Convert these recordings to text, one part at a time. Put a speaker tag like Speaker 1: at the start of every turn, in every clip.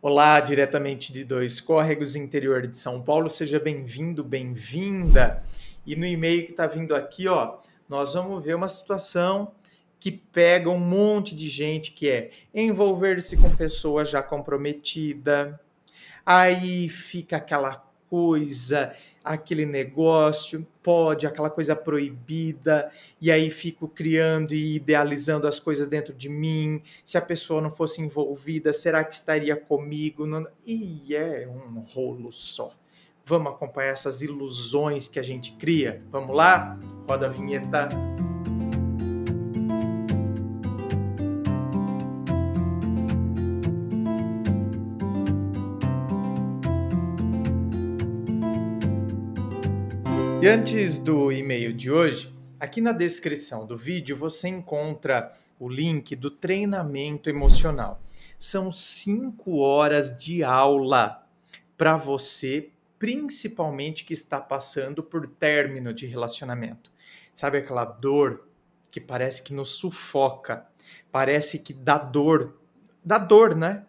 Speaker 1: Olá, diretamente de Dois Córregos, interior de São Paulo. Seja bem-vindo, bem-vinda. E no e-mail que está vindo aqui, ó, nós vamos ver uma situação que pega um monte de gente que é envolver-se com pessoa já comprometida. Aí fica aquela coisa aquele negócio, pode, aquela coisa proibida, e aí fico criando e idealizando as coisas dentro de mim. Se a pessoa não fosse envolvida, será que estaria comigo? Não... E é um rolo só. Vamos acompanhar essas ilusões que a gente cria? Vamos lá? Roda a vinheta. E antes do e-mail de hoje, aqui na descrição do vídeo você encontra o link do treinamento emocional. São cinco horas de aula para você, principalmente que está passando por término de relacionamento. Sabe aquela dor que parece que nos sufoca, parece que dá dor, dá dor, né?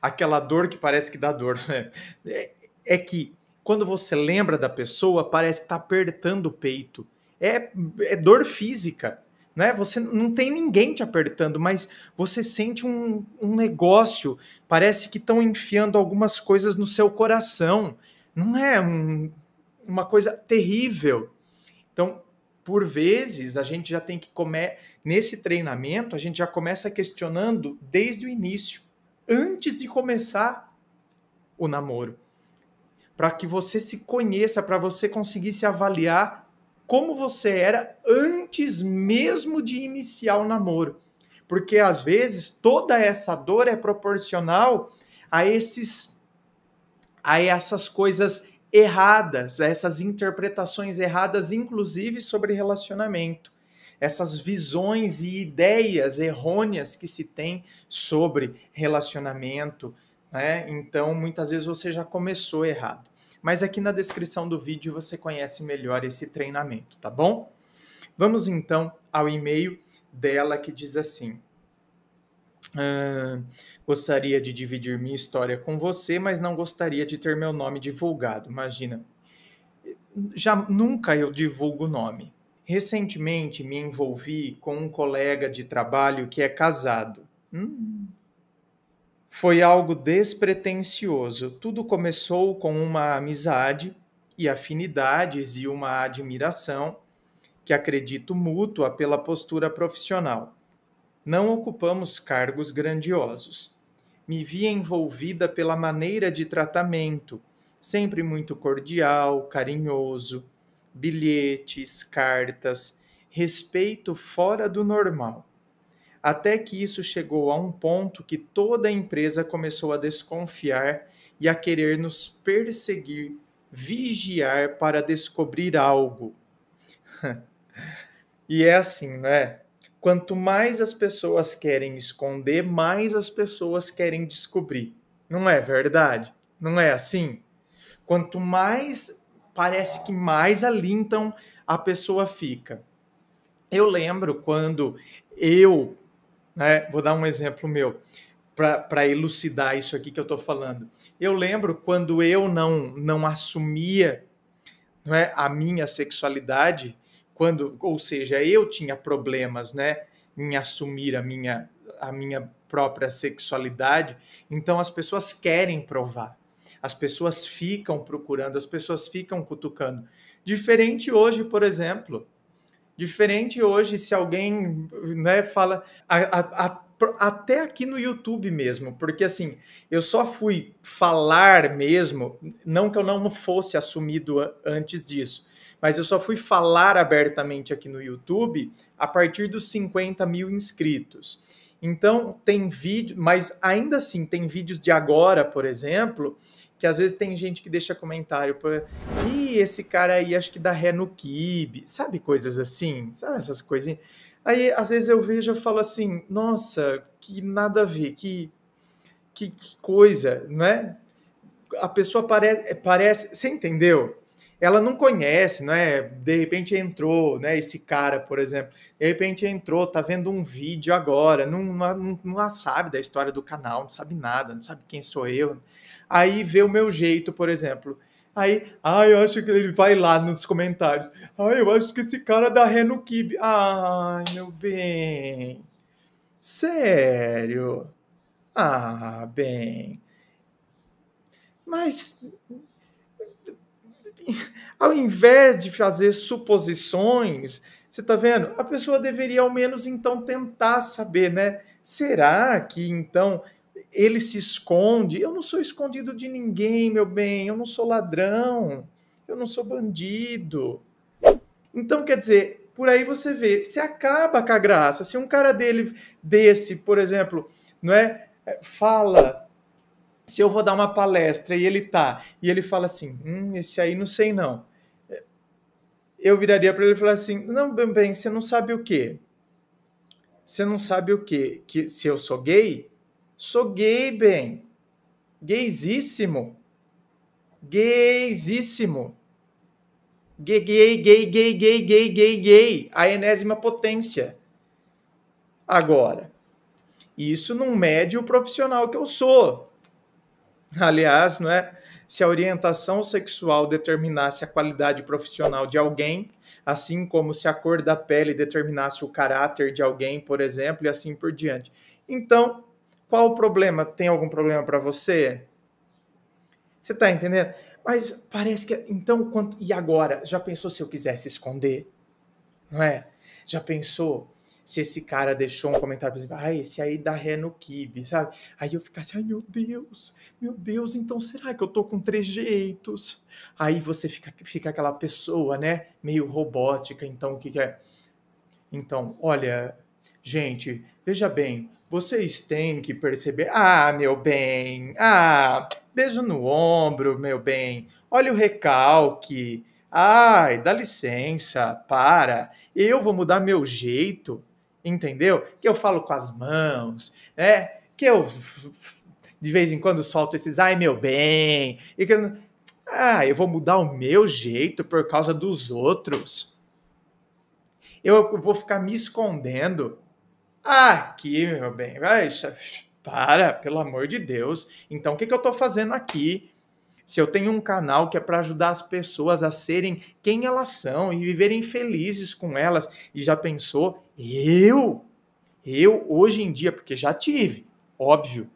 Speaker 1: Aquela dor que parece que dá dor. Né? É, é que quando você lembra da pessoa, parece que está apertando o peito. É, é dor física. Né? Você não tem ninguém te apertando, mas você sente um, um negócio. Parece que estão enfiando algumas coisas no seu coração. Não é um, uma coisa terrível. Então, por vezes, a gente já tem que comer. Nesse treinamento, a gente já começa questionando desde o início, antes de começar o namoro para que você se conheça, para você conseguir se avaliar como você era antes mesmo de iniciar o namoro. Porque às vezes toda essa dor é proporcional a esses a essas coisas erradas, a essas interpretações erradas inclusive sobre relacionamento, essas visões e ideias errôneas que se tem sobre relacionamento, né? Então, muitas vezes você já começou errado mas aqui na descrição do vídeo você conhece melhor esse treinamento, tá bom? Vamos então ao e-mail dela que diz assim: ah, Gostaria de dividir minha história com você, mas não gostaria de ter meu nome divulgado. Imagina, já nunca eu divulgo o nome. Recentemente me envolvi com um colega de trabalho que é casado. Hum, foi algo despretensioso. Tudo começou com uma amizade e afinidades e uma admiração que acredito mútua pela postura profissional. Não ocupamos cargos grandiosos. Me vi envolvida pela maneira de tratamento, sempre muito cordial, carinhoso, bilhetes, cartas, respeito fora do normal até que isso chegou a um ponto que toda a empresa começou a desconfiar e a querer nos perseguir, vigiar para descobrir algo. e é assim, né? Quanto mais as pessoas querem esconder, mais as pessoas querem descobrir. Não é verdade? Não é assim? Quanto mais parece que mais ali a pessoa fica. Eu lembro quando eu né? Vou dar um exemplo meu para elucidar isso aqui que eu estou falando. Eu lembro quando eu não, não assumia não é, a minha sexualidade, quando, ou seja, eu tinha problemas né, em assumir a minha, a minha própria sexualidade, então as pessoas querem provar. As pessoas ficam procurando, as pessoas ficam cutucando. Diferente hoje, por exemplo, Diferente hoje, se alguém né, fala. A, a, a, até aqui no YouTube mesmo, porque assim, eu só fui falar mesmo, não que eu não fosse assumido antes disso, mas eu só fui falar abertamente aqui no YouTube a partir dos 50 mil inscritos. Então, tem vídeo, mas ainda assim, tem vídeos de agora, por exemplo, que às vezes tem gente que deixa comentário por e esse cara aí acho que dá ré no kibe, sabe coisas assim, sabe essas coisinhas. Aí às vezes eu vejo eu falo assim, nossa, que nada a ver, que que, que coisa, né? A pessoa parece parece, você entendeu? Ela não conhece, não é? De repente entrou, né? Esse cara, por exemplo, de repente entrou, tá vendo um vídeo agora, não, não, não sabe da história do canal, não sabe nada, não sabe quem sou eu aí vê o meu jeito, por exemplo. Aí, ah, eu acho que ele vai lá nos comentários. Ah, eu acho que esse cara da Reno Kib. Ai, meu bem. Sério. Ah, bem. Mas ao invés de fazer suposições, você tá vendo? A pessoa deveria ao menos então tentar saber, né? Será que então ele se esconde. Eu não sou escondido de ninguém, meu bem. Eu não sou ladrão. Eu não sou bandido. Então, quer dizer, por aí você vê, você acaba com a graça. Se um cara dele desse, por exemplo, não é, é, fala se eu vou dar uma palestra e ele tá, e ele fala assim, hum, esse aí não sei não. É, eu viraria para ele e falar assim, não, bem, bem, você não sabe o quê? Você não sabe o quê? Que se eu sou gay, Sou gay, bem. Gaysíssimo. Gaysíssimo. Gay, gay, gay, gay, gay, gay, gay, gay. A enésima potência. Agora, isso não mede o profissional que eu sou. Aliás, não é? Se a orientação sexual determinasse a qualidade profissional de alguém, assim como se a cor da pele determinasse o caráter de alguém, por exemplo, e assim por diante. Então, qual o problema? Tem algum problema para você? Você está entendendo? Mas parece que. Então, quanto, e agora? Já pensou se eu quisesse esconder? Não é? Já pensou se esse cara deixou um comentário, por exemplo, ah, esse aí dá ré no kibe, sabe? Aí eu ficasse, ai meu Deus, meu Deus, então será que eu tô com trejeitos? Aí você fica, fica aquela pessoa, né, meio robótica, então o que, que é? Então, olha, gente, veja bem, vocês têm que perceber. Ah, meu bem. Ah, beijo no ombro, meu bem. Olha o recalque. Ai, dá licença, para. Eu vou mudar meu jeito, entendeu? Que eu falo com as mãos, né? Que eu de vez em quando solto esses ai, meu bem. E que eu, ah, eu vou mudar o meu jeito por causa dos outros. Eu vou ficar me escondendo Aqui, meu bem, vai, isso, é, para, pelo amor de Deus. Então, o que, que eu estou fazendo aqui? Se eu tenho um canal que é para ajudar as pessoas a serem quem elas são e viverem felizes com elas, e já pensou, eu? Eu, hoje em dia, porque já tive, óbvio,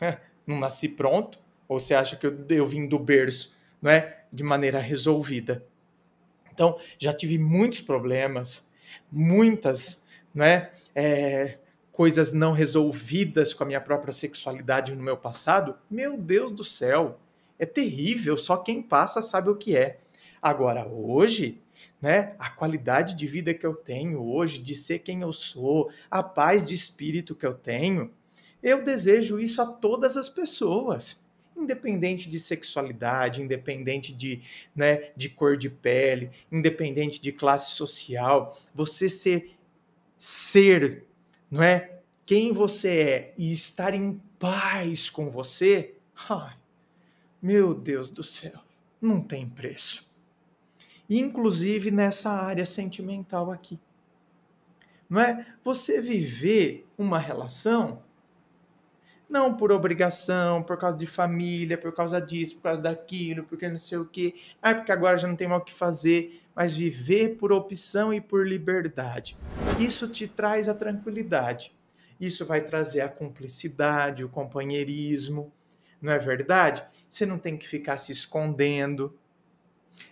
Speaker 1: não nasci pronto, ou você acha que eu, eu vim do berço, não é? De maneira resolvida. Então, já tive muitos problemas, muitas, né? é, coisas não resolvidas com a minha própria sexualidade no meu passado, meu Deus do céu, é terrível, só quem passa sabe o que é. Agora, hoje, né, a qualidade de vida que eu tenho hoje, de ser quem eu sou, a paz de espírito que eu tenho, eu desejo isso a todas as pessoas. Independente de sexualidade, independente de, né, de cor de pele, independente de classe social, você ser ser, não é? Quem você é e estar em paz com você, ai, meu Deus do céu, não tem preço. Inclusive nessa área sentimental aqui. Não é? Você viver uma relação não por obrigação, por causa de família, por causa disso, por causa daquilo, porque não sei o quê. Ah, porque agora já não tem mais o que fazer. Mas viver por opção e por liberdade. Isso te traz a tranquilidade. Isso vai trazer a cumplicidade, o companheirismo. Não é verdade? Você não tem que ficar se escondendo.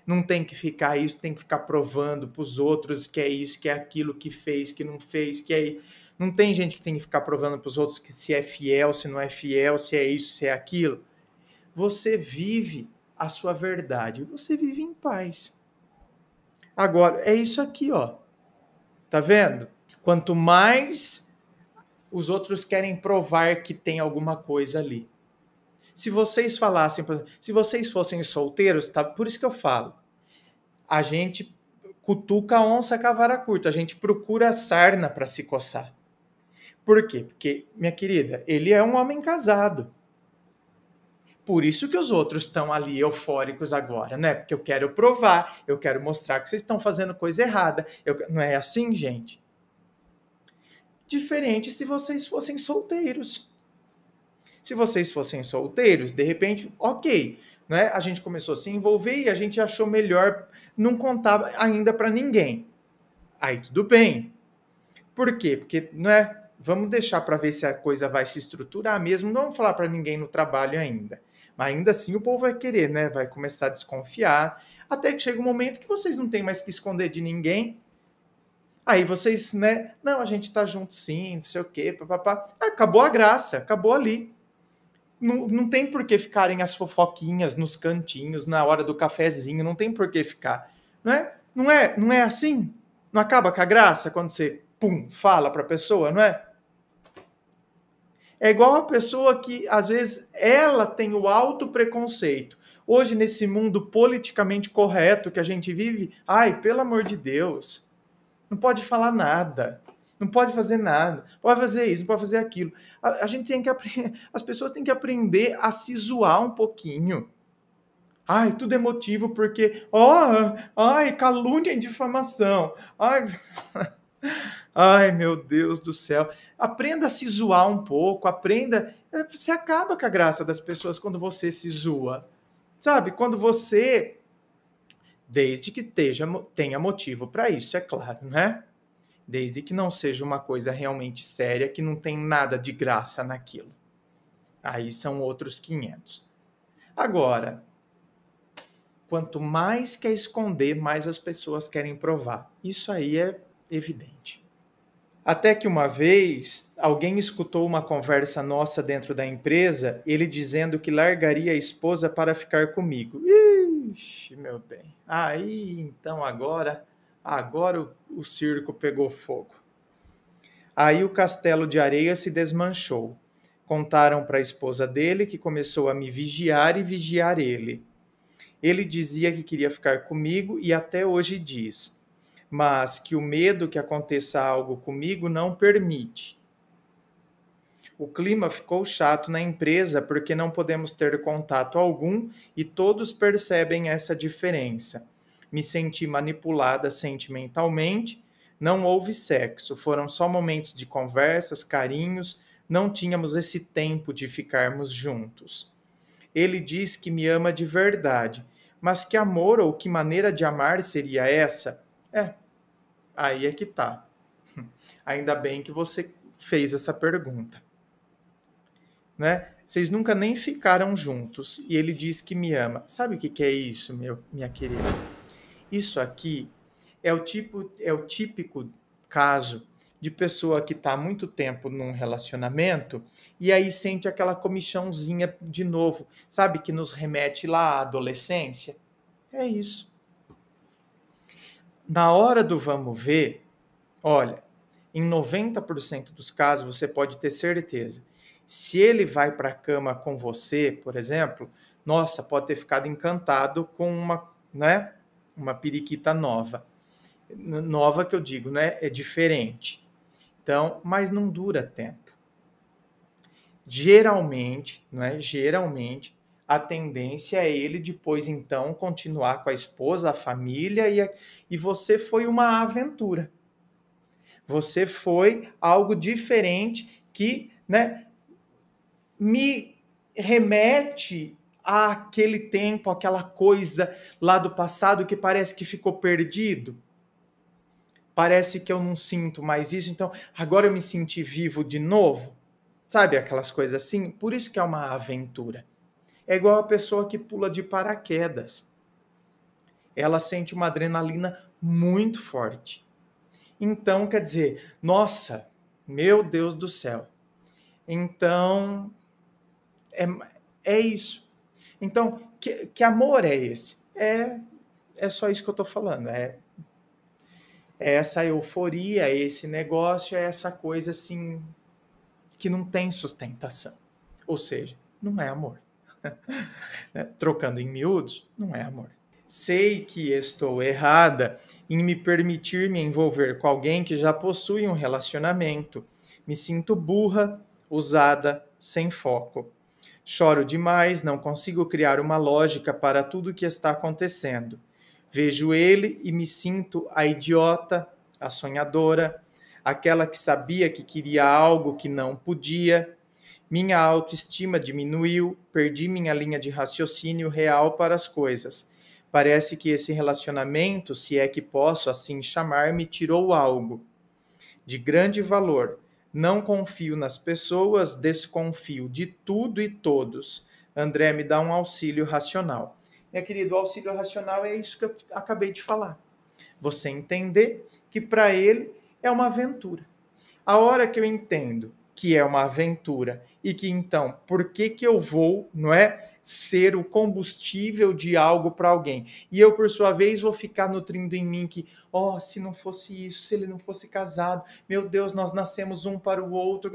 Speaker 1: Não tem que ficar isso, tem que ficar provando para os outros que é isso, que é aquilo, que fez, que não fez, que é não tem gente que tem que ficar provando para os outros que se é fiel, se não é fiel, se é isso, se é aquilo. Você vive a sua verdade, você vive em paz. Agora, é isso aqui, ó. Tá vendo? Quanto mais os outros querem provar que tem alguma coisa ali. Se vocês falassem, se vocês fossem solteiros, tá? Por isso que eu falo. A gente cutuca a onça com a vara curta, a gente procura a sarna para se coçar. Por quê? Porque, minha querida, ele é um homem casado. Por isso que os outros estão ali eufóricos agora, né? Porque eu quero provar, eu quero mostrar que vocês estão fazendo coisa errada. Eu... Não é assim, gente? Diferente se vocês fossem solteiros. Se vocês fossem solteiros, de repente, ok, né? A gente começou a se envolver e a gente achou melhor não contar ainda para ninguém. Aí tudo bem. Por quê? Porque não é vamos deixar para ver se a coisa vai se estruturar mesmo. Não vamos falar para ninguém no trabalho ainda. Mas ainda assim o povo vai querer, né? Vai começar a desconfiar. Até que chega um momento que vocês não têm mais que esconder de ninguém. Aí vocês, né? Não, a gente tá junto sim, não sei o quê, papapá. Acabou a graça, acabou ali. Não, não tem por que ficarem as fofoquinhas nos cantinhos, na hora do cafezinho, não tem por que ficar. Não é? Não é, não é assim? Não acaba com a graça quando você pum, fala para a pessoa, não é? É igual a pessoa que, às vezes, ela tem o alto preconceito. Hoje, nesse mundo politicamente correto que a gente vive, ai, pelo amor de Deus, não pode falar nada, não pode fazer nada, pode fazer isso, não pode fazer aquilo. A, a gente tem que as pessoas têm que aprender a se zoar um pouquinho. Ai, tudo é motivo porque, ó, oh, ai, calúnia e difamação. Ai. Ai, meu Deus do céu. Aprenda a se zoar um pouco, aprenda. Eh, você acaba com a graça das pessoas quando você se zoa. Sabe? Quando você. Desde que esteja, tenha motivo para isso, é claro, né? Desde que não seja uma coisa realmente séria, que não tem nada de graça naquilo. Aí são outros 500. Agora, quanto mais quer esconder, mais as pessoas querem provar. Isso aí é evidente. Até que uma vez alguém escutou uma conversa nossa dentro da empresa, ele dizendo que largaria a esposa para ficar comigo. Ixi, meu bem. Aí então agora, agora o, o circo pegou fogo. Aí o castelo de areia se desmanchou. Contaram para a esposa dele que começou a me vigiar e vigiar ele. Ele dizia que queria ficar comigo e até hoje diz mas que o medo que aconteça algo comigo não permite. O clima ficou chato na empresa porque não podemos ter contato algum e todos percebem essa diferença. Me senti manipulada sentimentalmente, não houve sexo, foram só momentos de conversas, carinhos, não tínhamos esse tempo de ficarmos juntos. Ele diz que me ama de verdade, mas que amor ou que maneira de amar seria essa? É, aí é que tá. Ainda bem que você fez essa pergunta. Né? Vocês nunca nem ficaram juntos e ele diz que me ama. Sabe o que, que é isso, meu, minha querida? Isso aqui é o tipo, é o típico caso de pessoa que está muito tempo num relacionamento e aí sente aquela comichãozinha de novo, sabe que nos remete lá à adolescência. É isso na hora do vamos ver, olha, em 90% dos casos você pode ter certeza. Se ele vai para a cama com você, por exemplo, nossa, pode ter ficado encantado com uma, né, uma periquita nova. Nova que eu digo, né, é diferente. Então, mas não dura tempo. Geralmente, né, geralmente a tendência é ele depois então continuar com a esposa, a família e, a... e você foi uma aventura. Você foi algo diferente que, né, me remete àquele tempo, aquela coisa lá do passado que parece que ficou perdido. Parece que eu não sinto mais isso, então agora eu me senti vivo de novo. Sabe aquelas coisas assim? Por isso que é uma aventura é igual a pessoa que pula de paraquedas. Ela sente uma adrenalina muito forte. Então, quer dizer, nossa, meu Deus do céu. Então, é, é isso. Então, que, que amor é esse? É, é só isso que eu estou falando. É, é essa euforia, é esse negócio, é essa coisa assim que não tem sustentação. Ou seja, não é amor. Né? Trocando em miúdos, não é amor. Sei que estou errada em me permitir me envolver com alguém que já possui um relacionamento. Me sinto burra, usada, sem foco. Choro demais, não consigo criar uma lógica para tudo o que está acontecendo. Vejo ele e me sinto a idiota, a sonhadora, aquela que sabia que queria algo que não podia, minha autoestima diminuiu, perdi minha linha de raciocínio real para as coisas. Parece que esse relacionamento, se é que posso assim chamar, me tirou algo de grande valor. Não confio nas pessoas, desconfio de tudo e todos. André me dá um auxílio racional. Minha querida, o auxílio racional é isso que eu acabei de falar. Você entender que para ele é uma aventura. A hora que eu entendo que é uma aventura e que então, por que que eu vou, não é, ser o combustível de algo para alguém? E eu por sua vez vou ficar nutrindo em mim que, ó, oh, se não fosse isso, se ele não fosse casado, meu Deus, nós nascemos um para o outro.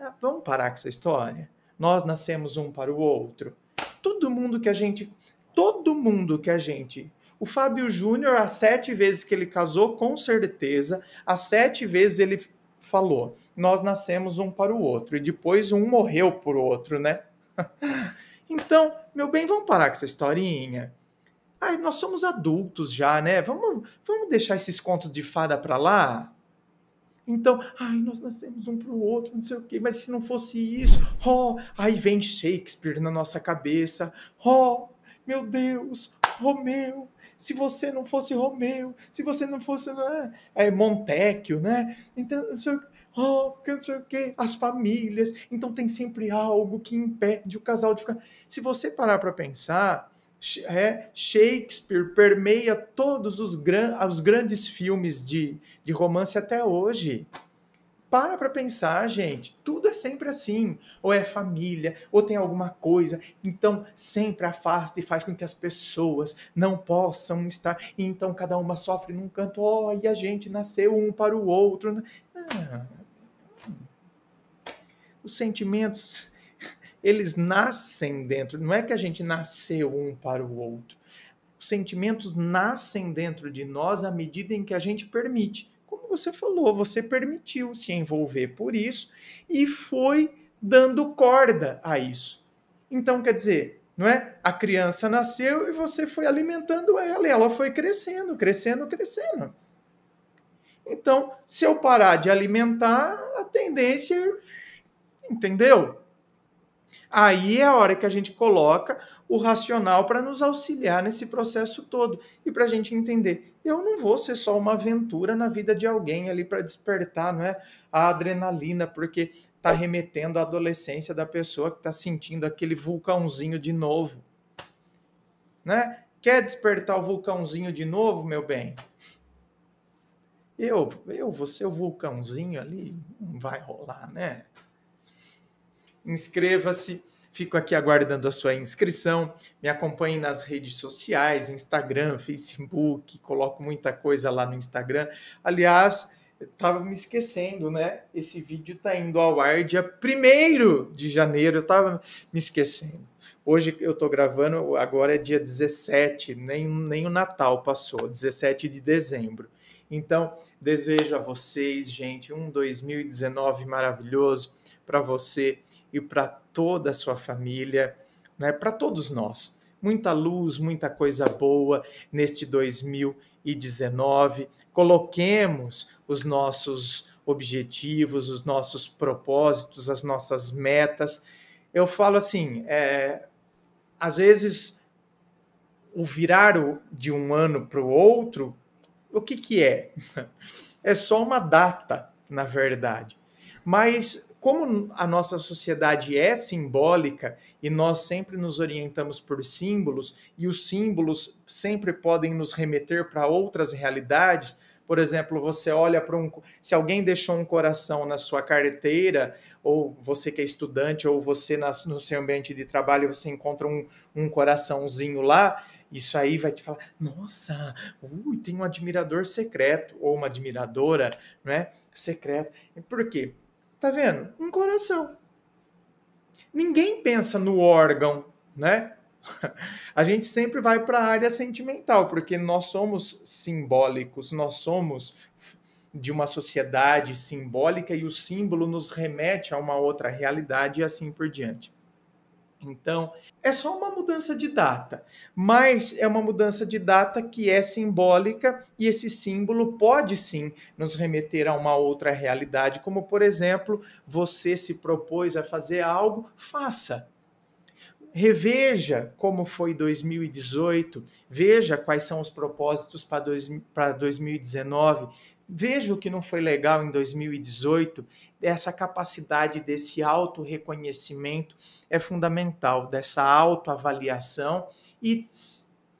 Speaker 1: Ah, vamos parar com essa história. Nós nascemos um para o outro. Todo mundo que a gente, todo mundo que a gente o Fábio Júnior, as sete vezes que ele casou, com certeza, as sete vezes ele falou: nós nascemos um para o outro e depois um morreu por outro, né? então, meu bem, vamos parar com essa historinha. Ai, nós somos adultos já, né? Vamos, vamos deixar esses contos de fada para lá? Então, ai, nós nascemos um para o outro, não sei o quê, mas se não fosse isso, oh, aí vem Shakespeare na nossa cabeça, oh, meu Deus, Romeu, se você não fosse Romeu, se você não fosse né, é, Montecchio, né? Então, oh, não sei o quê, as famílias. Então tem sempre algo que impede o casal de ficar. Se você parar para pensar, é, Shakespeare permeia todos os, gran, os grandes filmes de, de romance até hoje. Para para pensar, gente. Tudo é sempre assim. Ou é família, ou tem alguma coisa. Então, sempre afasta e faz com que as pessoas não possam estar. E então, cada uma sofre num canto. Oh, e a gente nasceu um para o outro. Ah. Os sentimentos, eles nascem dentro. Não é que a gente nasceu um para o outro. Os sentimentos nascem dentro de nós à medida em que a gente permite como você falou, você permitiu se envolver por isso e foi dando corda a isso. Então, quer dizer, não é? A criança nasceu e você foi alimentando ela, e ela foi crescendo, crescendo, crescendo. Então, se eu parar de alimentar, a tendência, entendeu? Aí é a hora que a gente coloca o racional para nos auxiliar nesse processo todo e para a gente entender. Eu não vou ser só uma aventura na vida de alguém ali para despertar não é, a adrenalina, porque está remetendo à adolescência da pessoa que está sentindo aquele vulcãozinho de novo. Né? Quer despertar o vulcãozinho de novo, meu bem? Eu, eu vou ser o vulcãozinho ali? Não vai rolar, né? inscreva-se. Fico aqui aguardando a sua inscrição. Me acompanhe nas redes sociais, Instagram, Facebook, coloco muita coisa lá no Instagram. Aliás, estava me esquecendo, né? Esse vídeo está indo ao ar dia 1 de janeiro, eu estava me esquecendo. Hoje eu estou gravando, agora é dia 17, nem, nem o Natal passou, 17 de dezembro. Então, desejo a vocês, gente, um 2019 maravilhoso para você e para toda a sua família, né? para todos nós. Muita luz, muita coisa boa neste 2019. Coloquemos os nossos objetivos, os nossos propósitos, as nossas metas. Eu falo assim, é, às vezes o virar de um ano para o outro o que, que é? É só uma data, na verdade. Mas como a nossa sociedade é simbólica e nós sempre nos orientamos por símbolos e os símbolos sempre podem nos remeter para outras realidades, por exemplo, você olha para um. Se alguém deixou um coração na sua carteira, ou você que é estudante, ou você no seu ambiente de trabalho, você encontra um, um coraçãozinho lá, isso aí vai te falar, nossa, uh, tem um admirador secreto ou uma admiradora, né? Secreto. Por quê? Tá vendo? Um coração. Ninguém pensa no órgão, né? A gente sempre vai para a área sentimental, porque nós somos simbólicos, nós somos de uma sociedade simbólica e o símbolo nos remete a uma outra realidade e assim por diante. Então, é só uma mudança de data, mas é uma mudança de data que é simbólica e esse símbolo pode sim nos remeter a uma outra realidade, como por exemplo, você se propôs a fazer algo, faça. Reveja como foi 2018, veja quais são os propósitos para 2019, veja o que não foi legal em 2018 essa capacidade desse auto-reconhecimento é fundamental, dessa autoavaliação. E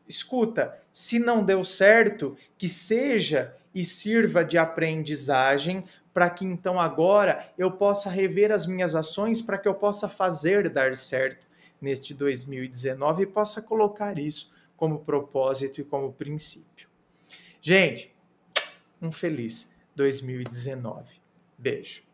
Speaker 1: escuta, se não deu certo, que seja e sirva de aprendizagem para que então agora eu possa rever as minhas ações para que eu possa fazer dar certo neste 2019 e possa colocar isso como propósito e como princípio. Gente, um feliz 2019. Beijo.